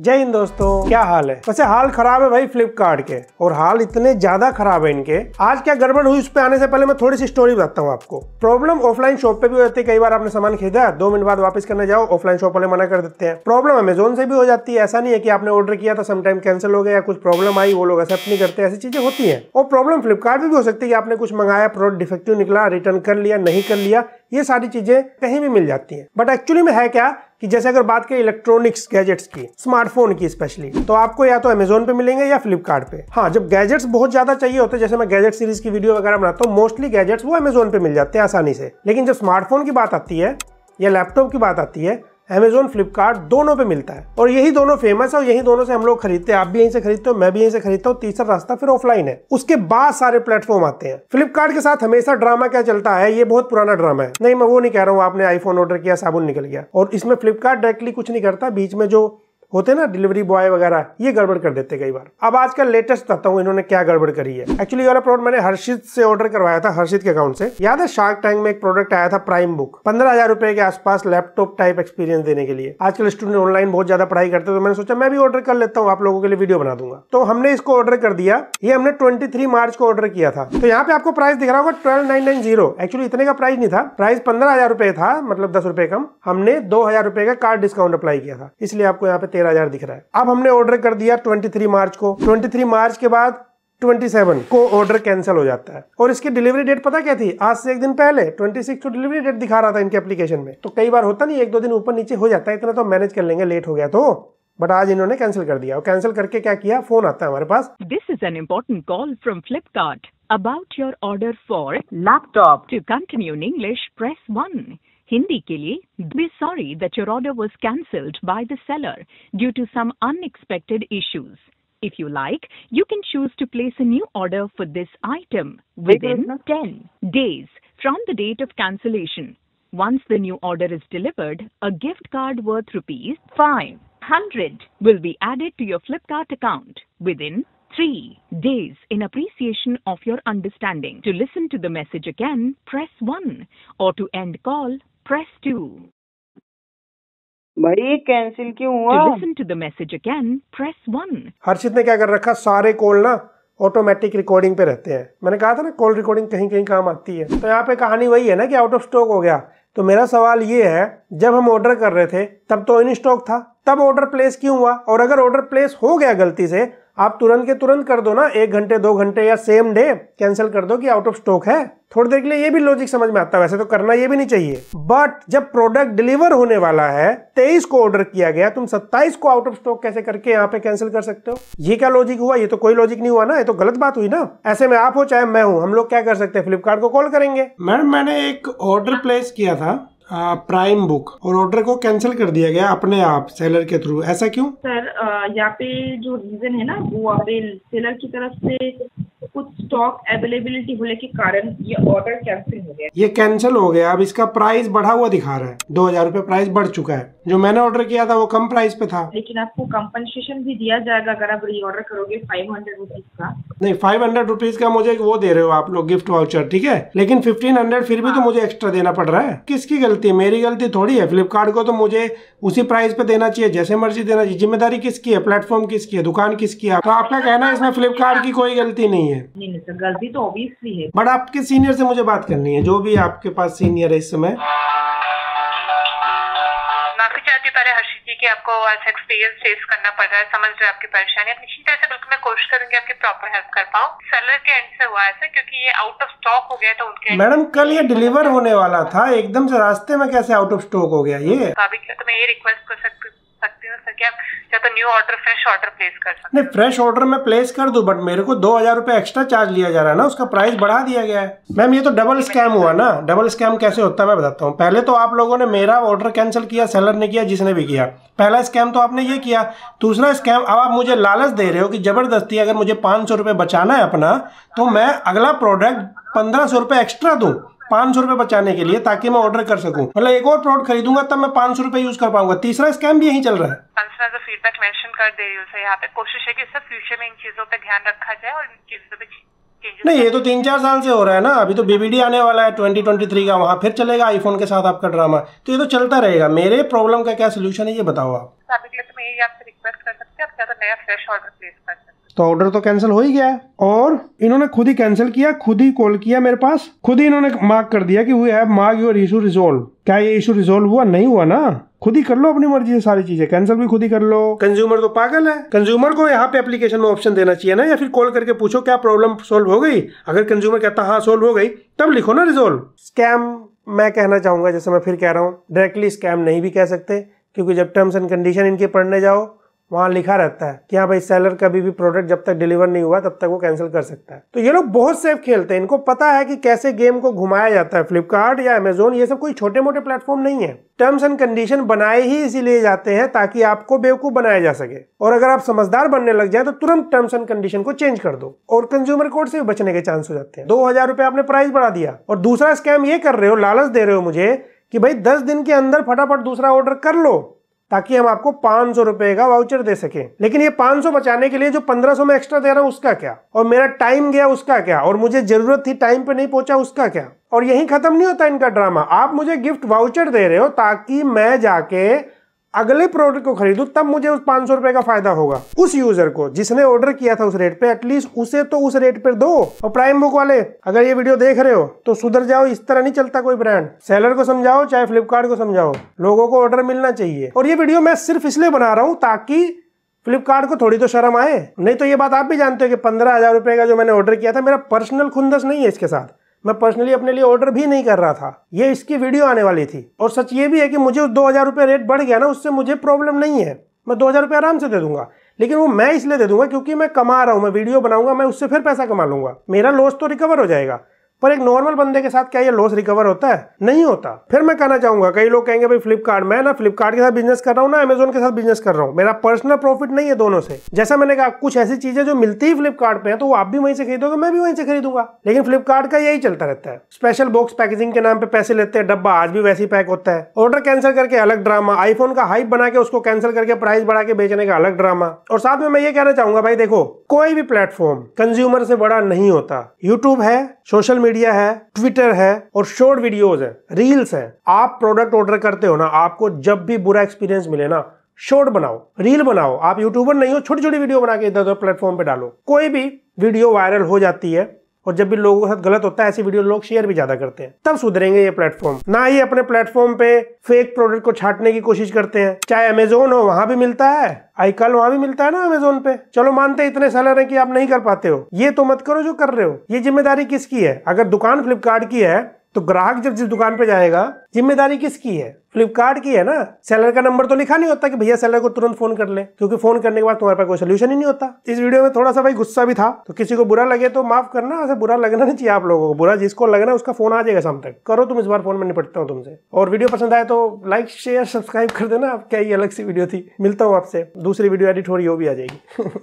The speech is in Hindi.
जय हिंद दोस्तों क्या हाल है वैसे हाल खराब है भाई फ्लिपकार्ट के और हाल इतने ज्यादा खराब है इनके आज क्या गड़बड़ हुई उस पे आने से पहले मैं थोड़ी सी स्टोरी बताता हूँ आपको प्रॉब्लम ऑफलाइन शॉप पे भी हो जाती है कई बार आपने सामान खरीदा दो मिनट बाद वापस करने जाओ ऑफलाइन शॉप वाले मना कर देते हैं प्रॉब्लम अमेजोन से भी हो जाती है ऐसा नहीं है की आपने ऑर्डर किया था समटाइम कैंसिल हो गया कुछ प्रॉब्लम आई वो लोग एक्सेप्ट नहीं करते ऐसी चीजें होती है और प्रॉब्लम फ्लिपकार्ट भी हो सकती है कि आपने कुछ मंगाया प्रोडक्ट डिफेक्टिव निकला रिटर्न कर लिया नहीं कर लिया ये सारी चीजें कहीं भी मिल जाती हैं बट एक्चुअली में है क्या कि जैसे अगर बात करें इलेक्ट्रॉनिक्स गैजेट्स की स्मार्टफोन की स्पेशली तो आपको या तो अमेजोन पे मिलेंगे या फ्लिपकार्ट पे हाँ जब गैजेट्स बहुत ज्यादा चाहिए होते हैं जैसे मैं गैजेट सीरीज की वीडियो वगैरह बनाता हूँ मोस्टली गैजेट्स वो अमेजोन पे मिल जाते हैं आसानी से लेकिन जब स्मार्टफोन की बात आती है या लैपटॉप की बात आती है अमेजोन फ्लिपकार्ट दोनों पे मिलता है और यही दोनों फेमस है और यही दोनों से हम लोग खरीदते हैं आप भी यहीं से खरीदते हो मैं भी यहीं से खरीदता हूँ तीसरा रास्ता फिर ऑफलाइन है उसके बाद सारे प्लेटफॉर्म आते हैं फ्लिपकार्ट के साथ हमेशा ड्रामा क्या चलता है ये बहुत पुराना ड्रामा है नहीं मैं वो नहीं कह रहा हूँ आपने आईफोन ऑर्डर किया साबुन निकल गया और इसमें फ्लिपकार्ट डायरेक्टली कुछ नहीं करता बीच में जो होते ना डिलीवरी बॉय वगैरह ये गड़बड़ कर देते कई बार अब आज का लेटेस्ट बताता हूँ इन्होंने क्या गड़बड़ करी है एक्चुअली वाला प्रोडक्ट मैंने हर्षित से ऑर्डर करवाया था हर्षित के अकाउंट से याद है शार्क टैंक में एक प्रोडक्ट आया था प्राइम बुक पंद्रह हजार रुपए के आसपास लैपटॉप टाइप एक्सपीरियंस देने के लिए आजकल स्टूडेंट ऑनलाइन बहुत ज्यादा पढ़ाई करते तो मैंने सोचा मैं भी ऑर्डर कर लेता हूँ आप लोगों के लिए वीडियो बना दूंगा तो हमने इसको ऑर्डर कर दिया ये हमने ट्वेंटी मार्च को ऑर्डर किया था तो यहाँ पे आपको प्राइस दिख रहा होगा twelve nine nine zero actually इतने का प्राइस नहीं था प्राइस पंद्रह हजार था मतलब दस कम हमने दो हजार का कार्ड डिस्काउंट अप्लाई किया था इसलिए आपको यहाँ पे तेरह हजार दिख रहा है अब हमने ऑर्डर कर दिया 23 मार्च को 23 मार्च के बाद 27 को ऑर्डर कैंसिल हो जाता है और इसकी डिलीवरी डेट पता क्या थी आज से एक दिन पहले 26 को डिलीवरी डेट दिखा रहा था इनके एप्लीकेशन में तो कई बार होता नहीं एक दो दिन ऊपर नीचे हो जाता है इतना तो मैनेज कर लेंगे लेट हो गया तो बट आज इन्होंने कैंसिल कर दिया और कैंसिल करके क्या किया फोन आता है हमारे पास this is an important call from Flipkart about your order for laptop to continue English press one Hindi के लिए We're sorry that your order was cancelled by the seller due to some unexpected issues. If you like, you can choose to place a new order for this item within 10 days from the date of cancellation. Once the new order is delivered, a gift card worth rupees 500 will be added to your Flipkart account within 3 days in appreciation of your understanding. To listen to the message again, press 1 or to end call, press 2. भाई कैंसिल क्यों हुआ listen to the message again press 1. Harshit ने क्या कर रखा सारे कॉल ना ऑटोमेटिक रिकॉर्डिंग पे रहते हैं मैंने कहा था ना कॉल रिकॉर्डिंग कहीं कहीं काम आती है तो यहाँ पे कहानी वही है ना कि आउट ऑफ स्टॉक हो गया तो मेरा सवाल ये है जब हम ऑर्डर कर रहे थे तब तो इन स्टॉक था तब ऑर्डर प्लेस क्यों हुआ और अगर ऑर्डर प्लेस हो गया गलती से आप तुरंत के तुरंत कर दो ना एक घंटे दो घंटे या सेम डे कैंसिल कर दो कि आउट ऑफ स्टॉक है थोड़ी देर के लिए ये भी लॉजिक समझ में आता है वैसे तो करना ये भी नहीं चाहिए बट जब प्रोडक्ट डिलीवर होने वाला है 23 को ऑर्डर किया गया तुम 27 को आउट ऑफ स्टॉक कैसे करके यहाँ पे कैंसिल कर सकते हो ये क्या लॉजिक हुआ ये तो कोई लॉजिक नहीं हुआ ना ये तो गलत बात हुई ना ऐसे में आप हो चाहे मैं हूँ हम लोग क्या कर सकते हैं फ्लिपकार्ट को कॉल करेंगे मैडम मैंने एक ऑर्डर प्लेस किया था प्राइम बुक और ऑर्डर को कैंसिल कर दिया गया अपने आप सेलर के थ्रू ऐसा क्यों सर यहाँ पे जो रीजन है ना वो अभी सेलर की तरफ से कुछ स्टॉक अवेलेबिलिटी होने के कारण ये ऑर्डर कैंसिल हो गया ये कैंसिल हो गया अब इसका प्राइस बढ़ा हुआ दिखा रहा है दो हजार रूपए प्राइस बढ़ चुका है जो मैंने ऑर्डर किया था वो कम प्राइस पे था लेकिन आपको कम्पनसेशन भी दिया जाएगा अगर आप री ऑर्डर करोगे फाइव हंड्रेड रुपीज का नहीं फाइव हंड्रेड रुपीज का मुझे वो दे रहे हो आप लोग गिफ्ट वाउचर ठीक है लेकिन फिफ्टीन हंड्रेड फिर भी तो हाँ। मुझे एक्स्ट्रा देना पड़ रहा है किसकी गलती है मेरी गलती थोड़ी है फ्लिपकार्ट को तो मुझे उसी प्राइस पे देना चाहिए जैसे मर्जी देना चाहिए जिम्मेदारी किसकी है प्लेटफॉर्म किसकी है दुकान किसकी है तो आपका कहना है इसमें फ्लिपकार्ट की कोई गलती नहीं है है नहीं नहीं सर गलती तो ऑब्वियसली है बट आपके सीनियर से मुझे बात करनी है जो भी आपके पास सीनियर है इस समय माफी चाहती हूँ पहले हर्षित जी की आपको आज एक्सपीरियंस फेस करना पड़ रहा है समझ रहे आपकी परेशानी निश्चित तरह से बिल्कुल मैं कोशिश करूंगी आपकी प्रॉपर हेल्प कर पाऊँ सेलर के एंड से हुआ ऐसा सर क्योंकि ये आउट ऑफ स्टॉक हो गया तो उनके मैडम कल ये डिलीवर तो होने वाला था एकदम से रास्ते में कैसे आउट ऑफ स्टॉक हो गया ये तो, तो मैं ये रिक्वेस्ट कर सकती हूँ सकते हो सर क्या या तो new order fresh order place कर सकते नहीं फ्रेश ऑर्डर मैं प्लेस कर दूँ बट मेरे को दो हजार रुपये एक्स्ट्रा चार्ज लिया जा रहा है ना उसका प्राइस बढ़ा दिया गया है मैम ये तो डबल स्कैम हुआ ना डबल स्कैम कैसे होता है मैं बताता हूँ पहले तो आप लोगों ने मेरा ऑर्डर कैंसिल किया सेलर ने किया जिसने भी किया पहला स्कैम तो आपने ये किया दूसरा स्कैम अब आप मुझे लालच दे रहे हो कि जबरदस्ती अगर मुझे पाँच सौ रुपये बचाना है अपना तो मैं अगला प्रोडक्ट पंद्रह सौ रुपये एक्स्ट्रा दूँ पाँच सौ रुपए बचाने के लिए ताकि मैं ऑर्डर कर सकूं मतलब एक और प्रोडक्ट खरीदूंगा तब मैं पांच सौ रुपए यूज कर पाऊंगा तीसरा स्कैम भी यही चल रहा है फीडबैक मेंशन कर दे रही यहाँ पे कोशिश है कि फ्यूचर में इन चीजों पे ध्यान रखा जाए और इन चीजों पे नहीं ये तो तीन चार साल से हो रहा है ना अभी तो बीबीडी आने वाला है ट्वेंटी ट्वेंटी थ्री का वहाँ फिर चलेगा आईफोन के साथ आपका ड्रामा तो ये तो चलता रहेगा मेरे प्रॉब्लम का क्या सोल्यूशन है ये बताओ आप लिए तो मैं आपसे रिक्वेस्ट कर सकते हैं आप क्या तो नया फ्रेश ऑर्डर प्लेस कर सकते तो ऑर्डर तो कैंसिल हो ही गया है और इन्होंने खुद ही कैंसिल किया खुद ही कॉल किया मेरे पास खुद ही इन्होंने मार्क कर दिया कि we have mark your issue resolve क्या ये इशू रिजोल्व हुआ नहीं हुआ ना खुद ही कर लो अपनी मर्जी से सारी चीजें कैंसिल भी खुद ही कर लो कंज्यूमर तो पागल है कंज्यूमर को यहाँ पे एप्लीकेशन में ऑप्शन देना चाहिए ना या फिर कॉल करके पूछो क्या प्रॉब्लम सोल्व हो गई अगर कंज्यूमर कहता हाँ सोल्व हो गई तब लिखो ना रिजोल्व स्कैम मैं कहना चाहूंगा जैसे मैं फिर कह रहा हूँ डायरेक्टली स्कैम नहीं भी कह सकते क्योंकि जब टर्म्स एंड कंडीशन इनके पढ़ने जाओ वहाँ लिखा रहता है कि हाँ भाई सेलर कभी भी प्रोडक्ट जब तक डिलीवर नहीं हुआ तब तक वो कैंसिल कर सकता है तो ये लोग बहुत सेफ खेलते हैं इनको पता है कि कैसे गेम को घुमाया जाता है फ्लिपकार्ट या अमेजोन ये सब कोई छोटे मोटे प्लेटफॉर्म नहीं है टर्म्स एंड कंडीशन बनाए ही इसीलिए जाते हैं ताकि आपको बेवकूफ बनाया जा सके और अगर आप समझदार बनने लग जाए तो तुरंत टर्म्स एंड कंडीशन को चेंज कर दो और कंज्यूमर कोर्ट से भी बचने के चांस हो जाते हैं दो हजार रुपये आपने प्राइस बढ़ा दिया और दूसरा स्कैम ये कर रहे हो लालच दे रहे हो मुझे कि भाई दस दिन के अंदर फटाफट दूसरा ऑर्डर कर लो ताकि हम आपको पांच सौ रुपए का वाउचर दे सके लेकिन ये पांच सौ बचाने के लिए जो पंद्रह सौ में एक्स्ट्रा दे रहा हूँ उसका क्या और मेरा टाइम गया उसका क्या और मुझे जरूरत थी टाइम पे नहीं पहुंचा उसका क्या और यही खत्म नहीं होता इनका ड्रामा आप मुझे गिफ्ट वाउचर दे रहे हो ताकि मैं जाके अगले प्रोडक्ट को खरीदू तब मुझे उस पांच सौ रुपए का फायदा होगा उस यूजर को जिसने ऑर्डर किया था उस रेट पे एटलीस्ट उसे तो उस रेट पर दो और प्राइम बुक वाले अगर ये वीडियो देख रहे हो तो सुधर जाओ इस तरह नहीं चलता कोई ब्रांड सेलर को समझाओ चाहे फ्लिपकार्ट को समझाओ लोगों को ऑर्डर मिलना चाहिए और ये वीडियो मैं सिर्फ इसलिए बना रहा हूँ ताकि फ्लिपकार्ट को थोड़ी तो शर्म आए नहीं तो ये बात आप भी जानते हो कि पंद्रह हजार रुपए का जो मैंने ऑर्डर किया था मेरा पर्सनल खुंदस नहीं है इसके साथ मैं पर्सनली अपने लिए ऑर्डर भी नहीं कर रहा था ये इसकी वीडियो आने वाली थी और सच ये भी है कि मुझे उस दो हज़ार रुपये रेट बढ़ गया ना उससे मुझे प्रॉब्लम नहीं है मैं दो हज़ार रुपये आराम से दे दूंगा लेकिन वो मैं इसलिए दे दूंगा क्योंकि मैं कमा रहा हूँ मैं वीडियो बनाऊंगा मैं उससे फिर पैसा कमा लूंगा मेरा लॉस तो रिकवर हो जाएगा पर एक नॉर्मल बंदे के साथ क्या ये लॉस रिकवर होता है नहीं होता फिर मैं कहना चाहूंगा कई लोग कहेंगे भाई फ्लिपकार्ट मैं ना फ्लिपकार्ट के साथ बिजनेस कर रहा हूँ ना अमेजोन के साथ बिजनेस कर रहा हूँ मेरा पर्सनल प्रॉफिट नहीं है दोनों से जैसा मैंने कहा कुछ ऐसी चीजें जो मिलती है फ्लिपकार्ट पे है तो आप भी वहीं से खरीदोगे मैं भी वहीं से खरीदूंगा लेकिन फ्लिपकार्ट का यही चलता रहता है स्पेशल बॉक्स पैकेजिंग के नाम पे पैसे लेते हैं डब्बा आज भी वैसी पैक होता है ऑर्डर कैंसिल करके अलग ड्रामा आईफोन का हाइप बना के उसको कैंसिल करके प्राइस बढ़ा के बेचने का अलग ड्रामा और साथ में मैं ये कहना चाहूंगा भाई देखो कोई भी प्लेटफॉर्म कंज्यूमर से बड़ा नहीं होता यूट्यूब है सोशल मीडिया है ट्विटर है और शॉर्ट वीडियोज है रील्स है आप प्रोडक्ट ऑर्डर करते हो ना आपको जब भी बुरा एक्सपीरियंस मिले ना शॉर्ट बनाओ रील बनाओ आप यूट्यूबर नहीं हो छोटी छोटी वीडियो बना के इधर उधर प्लेटफॉर्म पे डालो कोई भी वीडियो वायरल हो जाती है और जब भी लोगों के साथ गलत होता है ऐसी वीडियो लोग शेयर भी ज्यादा करते हैं तब सुधरेंगे ये प्लेटफॉर्म ना ही अपने प्लेटफॉर्म पे फेक प्रोडक्ट को छाटने की कोशिश करते हैं चाहे अमेजोन हो वहां भी मिलता है आईकल वहां भी मिलता है ना अमेजोन पे चलो मानते इतने सेलर है कि आप नहीं कर पाते हो ये तो मत करो जो कर रहे हो ये जिम्मेदारी किसकी है अगर दुकान फ्लिपकार्ट की है तो ग्राहक जब जिस दुकान पर जाएगा जिम्मेदारी किसकी है फ्लिपकार्ट की है ना सेलर का नंबर तो लिखा नहीं होता कि भैया सेलर को तुरंत फोन कर ले क्योंकि फोन करने के बाद तुम्हारे पास कोई सोल्यूशन ही नहीं होता इस वीडियो में थोड़ा सा भाई गुस्सा भी था तो किसी को बुरा लगे तो माफ करना ऐसे बुरा लगना नहीं चाहिए आप लोगों को बुरा जिसको लगना उसका फोन आ जाएगा शाम तक करो तुम इस बार फोन में निपटता हूँ तुमसे और वीडियो पसंद आए तो लाइक शेयर सब्सक्राइब कर देना आप क्या ये अलग सी वीडियो थी मिलता हूँ आपसे दूसरी वीडियो एडिट हो रही हो भी आ जाएगी